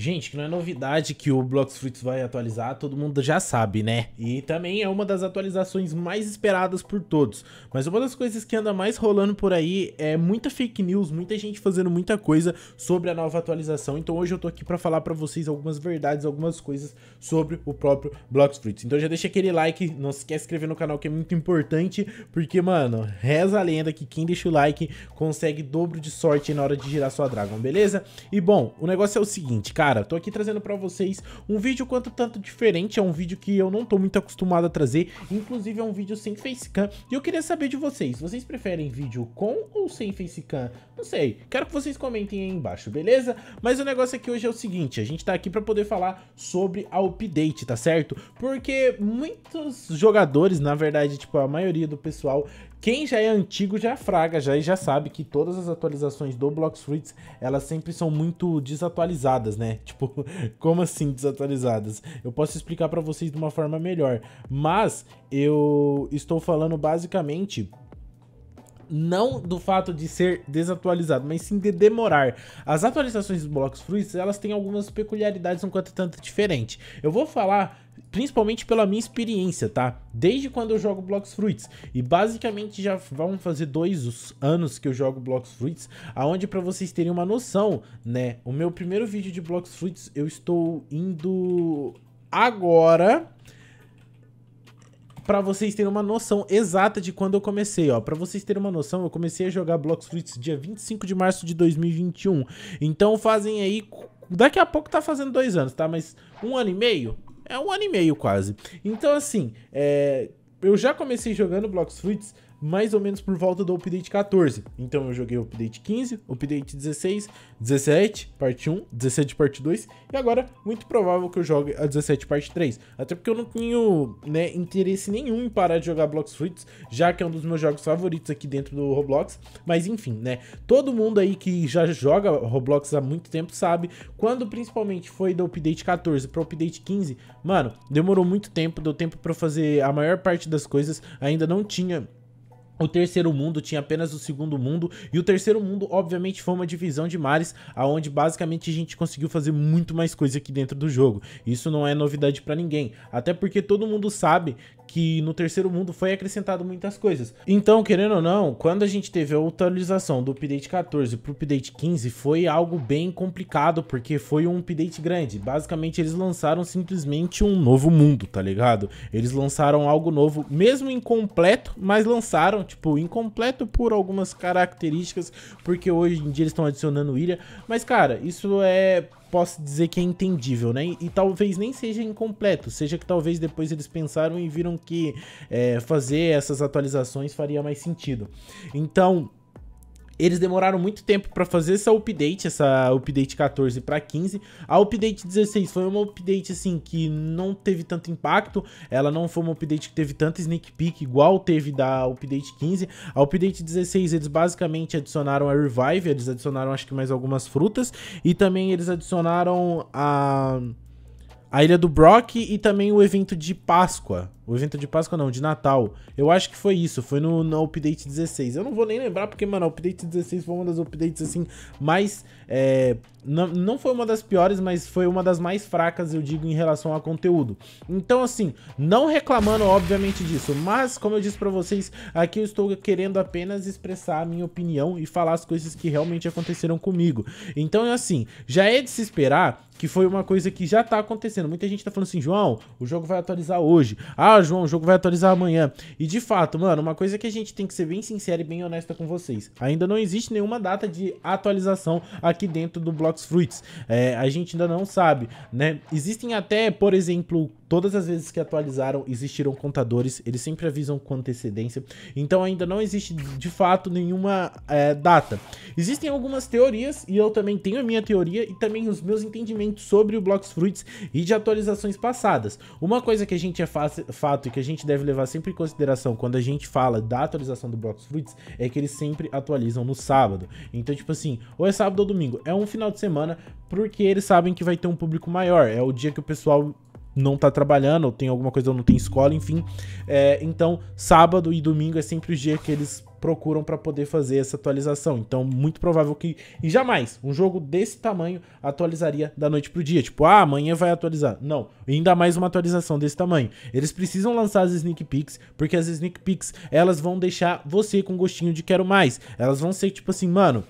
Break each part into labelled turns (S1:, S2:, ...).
S1: Gente, que não é novidade que o Blox Fruits vai atualizar, todo mundo já sabe, né? E também é uma das atualizações mais esperadas por todos. Mas uma das coisas que anda mais rolando por aí é muita fake news, muita gente fazendo muita coisa sobre a nova atualização. Então hoje eu tô aqui para falar para vocês algumas verdades, algumas coisas sobre o próprio Blox Fruits. Então já deixa aquele like, não se esquece de inscrever no canal que é muito importante, porque, mano, reza a lenda que quem deixa o like consegue dobro de sorte na hora de girar sua Dragon, beleza? E bom, o negócio é o seguinte, cara. Cara, tô aqui trazendo para vocês um vídeo quanto tanto diferente, é um vídeo que eu não tô muito acostumado a trazer, inclusive é um vídeo sem facecam, e eu queria saber de vocês, vocês preferem vídeo com ou sem facecam? Não sei, quero que vocês comentem aí embaixo, beleza? Mas o negócio aqui hoje é o seguinte, a gente tá aqui para poder falar sobre a update, tá certo? Porque muitos jogadores, na verdade, tipo, a maioria do pessoal quem já é antigo já é fraga, já e já sabe que todas as atualizações do Blox Fruits, elas sempre são muito desatualizadas, né? Tipo, como assim desatualizadas? Eu posso explicar para vocês de uma forma melhor, mas eu estou falando basicamente não do fato de ser desatualizado, mas sim de demorar. As atualizações do Block Fruits, elas têm algumas peculiaridades um quanto tanto diferente. Eu vou falar principalmente pela minha experiência, tá? Desde quando eu jogo Blocks Fruits. E basicamente já vão fazer dois anos que eu jogo Blocks Fruits, aonde para vocês terem uma noção, né? O meu primeiro vídeo de Blocks Fruits eu estou indo agora para vocês terem uma noção exata de quando eu comecei, ó. Para vocês terem uma noção, eu comecei a jogar Blocks Fruits dia 25 de março de 2021. Então fazem aí daqui a pouco tá fazendo dois anos, tá? Mas um ano e meio, é um ano e meio quase. Então, assim, é, eu já comecei jogando Blox Fruits mais ou menos por volta do update 14. Então eu joguei o update 15, update 16, 17, parte 1, 17, parte 2, e agora muito provável que eu jogue a 17, parte 3. Até porque eu não tenho né, interesse nenhum em parar de jogar Blocks Fruits, já que é um dos meus jogos favoritos aqui dentro do Roblox. Mas enfim, né? Todo mundo aí que já joga Roblox há muito tempo sabe, quando principalmente foi do update 14 para o update 15, mano, demorou muito tempo, deu tempo para fazer a maior parte das coisas, ainda não tinha o terceiro mundo tinha apenas o segundo mundo e o terceiro mundo obviamente foi uma divisão de mares aonde basicamente a gente conseguiu fazer muito mais coisa aqui dentro do jogo. Isso não é novidade para ninguém, até porque todo mundo sabe que no terceiro mundo foi acrescentado muitas coisas. Então, querendo ou não, quando a gente teve a atualização do update 14 para o update 15, foi algo bem complicado, porque foi um update grande. Basicamente, eles lançaram simplesmente um novo mundo, tá ligado? Eles lançaram algo novo, mesmo incompleto, mas lançaram, tipo, incompleto por algumas características, porque hoje em dia eles estão adicionando ilha. Mas, cara, isso é posso dizer que é entendível, né? E, talvez nem seja incompleto, seja que talvez depois eles pensaram e viram que é, fazer essas atualizações faria mais sentido. Então, eles demoraram muito tempo para fazer essa update, essa update 14 para 15. A update 16 foi uma update assim que não teve tanto impacto, ela não foi uma update que teve tanto sneak peek igual teve da update 15. A update 16 eles basicamente adicionaram a revive, eles adicionaram acho que mais algumas frutas e também eles adicionaram a a Ilha do Brock e também o evento de Páscoa, o evento de Páscoa não, de Natal. Eu acho que foi isso, foi no, no update 16. Eu não vou nem lembrar, porque, mano, o update 16 foi uma das updates, assim, mais... É, não, não foi uma das piores, mas foi uma das mais fracas, eu digo, em relação a conteúdo. Então, assim, não reclamando, obviamente, disso. Mas, como eu disse pra vocês, aqui eu estou querendo apenas expressar a minha opinião e falar as coisas que realmente aconteceram comigo. Então, assim, já é de se esperar que foi uma coisa que já tá acontecendo. Muita gente tá falando assim, João, o jogo vai atualizar hoje. Ah, João, o jogo vai atualizar amanhã. E de fato, mano, uma coisa que a gente tem que ser bem sincera e bem honesta com vocês. Ainda não existe nenhuma data de atualização aqui dentro do Blocks Fruits. É, a gente ainda não sabe, né? Existem até, por exemplo, todas as vezes que atualizaram, existiram contadores. Eles sempre avisam com antecedência. Então ainda não existe, de fato, nenhuma é, data. Existem algumas teorias, e eu também tenho a minha teoria e também os meus entendimentos conhecimento sobre o Blox Fruits e de atualizações passadas. Uma coisa que a gente é fato e que a gente deve levar sempre em consideração quando a gente fala da atualização do Blox Fruits é que eles sempre atualizam no sábado. Então, tipo assim, ou é sábado ou domingo, é um final de semana porque eles sabem que vai ter um público maior, é o dia que o pessoal não tá trabalhando, ou tem alguma coisa, ou não tem escola, enfim. É, então, sábado e domingo é sempre o dia que eles procuram para poder fazer essa atualização. Então, muito provável que. E jamais um jogo desse tamanho atualizaria da noite pro dia. Tipo, ah, amanhã vai atualizar. Não, ainda mais uma atualização desse tamanho. Eles precisam lançar as sneak peeks, porque as sneak peeks elas vão deixar você com gostinho de quero mais. Elas vão ser tipo assim, mano.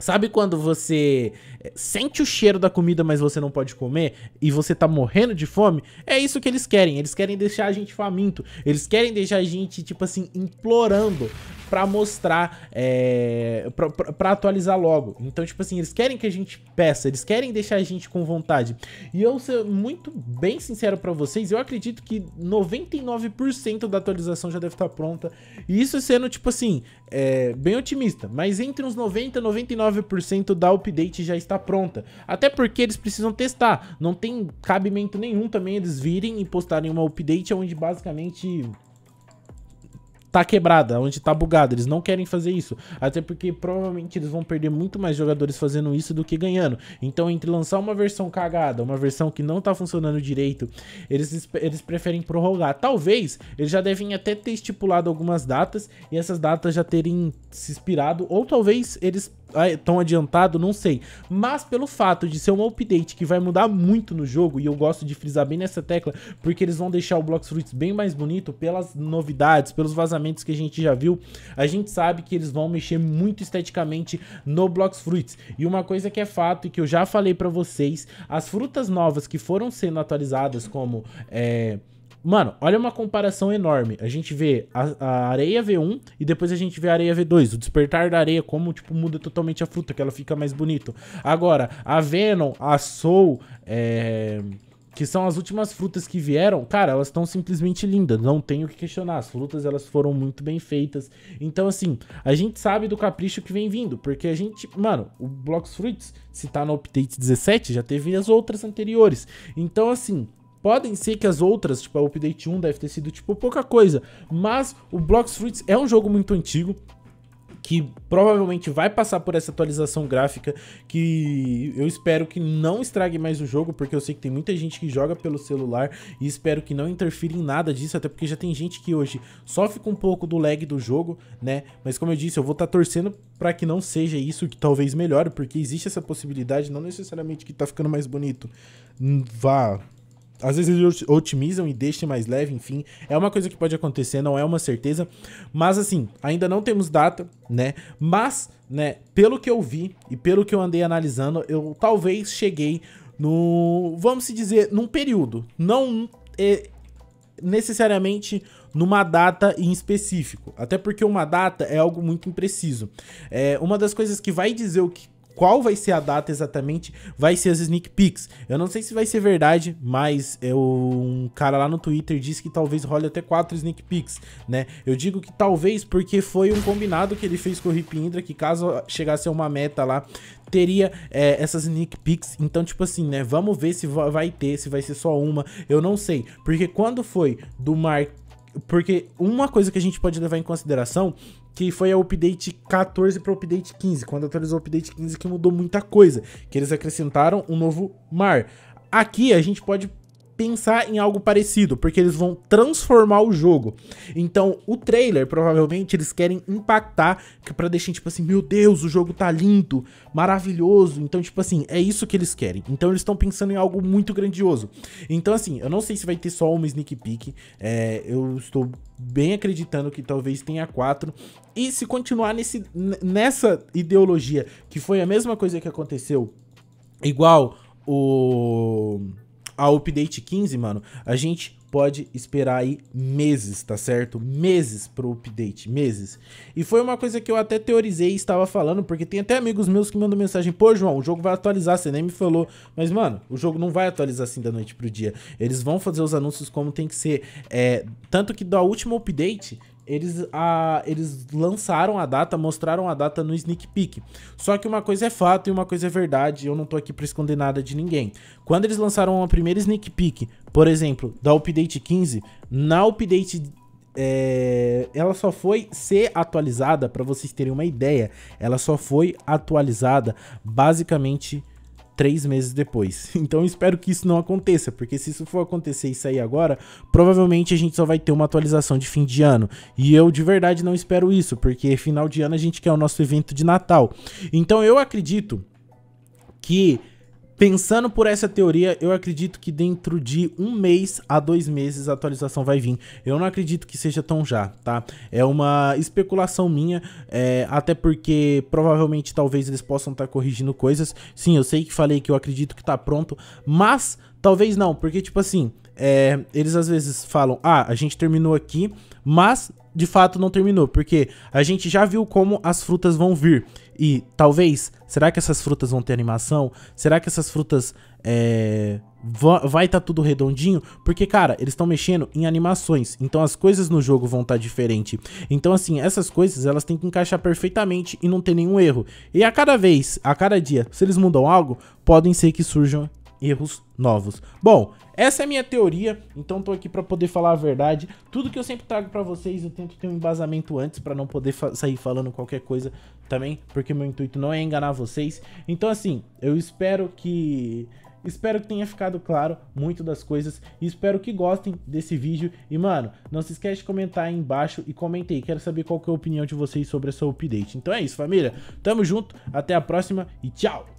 S1: Sabe quando você é, sente o cheiro da comida, mas você não pode comer e você tá morrendo de fome, é isso que eles querem. Eles querem deixar a gente faminto. Eles querem deixar a gente, tipo assim, implorando para mostrar, é, para atualizar logo. Então, tipo assim, eles querem que a gente peça, eles querem deixar a gente com vontade. E eu ser muito bem sincero para vocês, eu acredito que 99% da atualização já deve estar tá pronta. E isso sendo, tipo assim, é, bem otimista, mas entre uns 90 e 99% da update já está Tá pronta. Até porque eles precisam testar. Não tem cabimento nenhum também eles virem e postarem uma update onde basicamente tá quebrada, onde tá bugada. Eles não querem fazer isso. Até porque provavelmente eles vão perder muito mais jogadores fazendo isso do que ganhando. Então, entre lançar uma versão cagada, uma versão que não tá funcionando direito, eles, eles preferem prorrogar. Talvez eles já devem até ter estipulado algumas datas e essas datas já terem se inspirado. ou talvez eles é, tão adiantado, não sei. Mas pelo fato de ser um update que vai mudar muito no jogo, e eu gosto de frisar bem nessa tecla, porque eles vão deixar o Blocks Fruits bem mais bonito pelas novidades, pelos vazamentos que a gente já viu, a gente sabe que eles vão mexer muito esteticamente no Blocks Fruits. E uma coisa que é fato e que eu já falei para vocês, as frutas novas que foram sendo atualizadas, como... É, Mano, olha uma comparação enorme. A gente vê a, a, areia V1 e depois a gente vê a areia V2. O despertar da areia, como, tipo, muda totalmente a fruta, que ela fica mais bonita. Agora, a Venom, a Soul, é que são as últimas frutas que vieram, cara, elas estão simplesmente lindas, não tenho o que questionar. As frutas elas foram muito bem feitas. Então assim, a gente sabe do capricho que vem vindo, porque a gente, mano, o Blocks Fruits, se tá no update 17, já teve as outras anteriores. Então assim, Podem ser que as outras, tipo a Update 1 deve ter sido tipo pouca coisa, mas o Blocks Fruits é um jogo muito antigo, que provavelmente vai passar por essa atualização gráfica, que eu espero que não estrague mais o jogo, porque eu sei que tem muita gente que joga pelo celular e espero que não interfira em nada disso, até porque já tem gente que hoje sofre com um pouco do lag do jogo, né? Mas como eu disse, eu vou estar tá torcendo para que não seja isso que talvez melhore, porque existe essa possibilidade, não necessariamente que tá ficando mais bonito. Hum, vá, às vezes eles otimizam e deixam mais leve, enfim. É uma coisa que pode acontecer, não é uma certeza. Mas assim, ainda não temos data, né? Mas, né, pelo que eu vi e pelo que eu andei analisando, eu talvez cheguei no. Vamos se dizer, num período. Não é, necessariamente numa data em específico. Até porque uma data é algo muito impreciso. É, uma das coisas que vai dizer o que qual vai ser a data exatamente, vai ser as sneak peeks. Eu não sei se vai ser verdade, mas eu, é um cara lá no Twitter disse que talvez role até quatro sneak peeks, né? Eu digo que talvez porque foi um combinado que ele fez com o Ripindra, que caso chegasse a uma meta lá, teria é, essas sneak peeks. Então, tipo assim, né? Vamos ver se vai ter, se vai ser só uma. Eu não sei. Porque quando foi do Mark porque uma coisa que a gente pode levar em consideração que foi a update 14 para o update 15, quando atualizou o update 15 que mudou muita coisa, que eles acrescentaram um novo mar. Aqui a gente pode pensar em algo parecido, porque eles vão transformar o jogo. Então, o trailer, provavelmente, eles querem impactar para deixar, tipo assim, meu Deus, o jogo tá lindo, maravilhoso. Então, tipo assim, é isso que eles querem. Então, eles estão pensando em algo muito grandioso. Então, assim, eu não sei se vai ter só uma sneak peek. É, eu estou bem acreditando que talvez tenha quatro. E se continuar nesse, nessa ideologia, que foi a mesma coisa que aconteceu, igual o a update 15, mano, a gente pode esperar aí meses, tá certo? Meses pro update, meses. E foi uma coisa que eu até teorizei e estava falando, porque tem até amigos meus que mandam mensagem, pô, João, o jogo vai atualizar, você nem me falou. Mas, mano, o jogo não vai atualizar assim da noite pro dia. Eles vão fazer os anúncios como tem que ser. É, tanto que da última update, eles, a, eles lançaram a data, mostraram a data no sneak peek. Só que uma coisa é fato e uma coisa é verdade, eu não tô aqui pra esconder nada de ninguém. Quando eles lançaram a primeira sneak peek, por exemplo, da update 15, na update é, ela só foi ser atualizada, para vocês terem uma ideia, ela só foi atualizada basicamente três meses depois. Então espero que isso não aconteça, porque se isso for acontecer e sair agora, provavelmente a gente só vai ter uma atualização de fim de ano. E eu de verdade não espero isso, porque final de ano a gente quer o nosso evento de Natal. Então eu acredito que Pensando por essa teoria, eu acredito que dentro de um mês a dois meses a atualização vai vir. Eu não acredito que seja tão já, tá? É uma especulação minha, é, até porque provavelmente talvez eles possam estar tá corrigindo coisas. Sim, eu sei que falei que eu acredito que tá pronto, mas talvez não, porque tipo assim, é, eles às vezes falam, ah, a gente terminou aqui, mas de fato não terminou, porque a gente já viu como as frutas vão vir. E talvez, será que essas frutas vão ter animação? Será que essas frutas é, vai estar tá tudo redondinho? Porque, cara, eles estão mexendo em animações, então as coisas no jogo vão estar tá diferente. Então, assim, essas coisas elas têm que encaixar perfeitamente e não ter nenhum erro. E a cada vez, a cada dia, se eles mudam algo, podem ser que surjam erros novos. Bom, essa é a minha teoria, então tô aqui para poder falar a verdade. Tudo que eu sempre trago para vocês, eu tento ter um embasamento antes para não poder fa sair falando qualquer coisa também, porque meu intuito não é enganar vocês. Então assim, eu espero que Espero que tenha ficado claro muito das coisas e espero que gostem desse vídeo. E, mano, não se esquece de comentar aí embaixo e comentei. Quero saber qual que é a opinião de vocês sobre essa update. Então é isso, família. Tamo junto, até a próxima e tchau!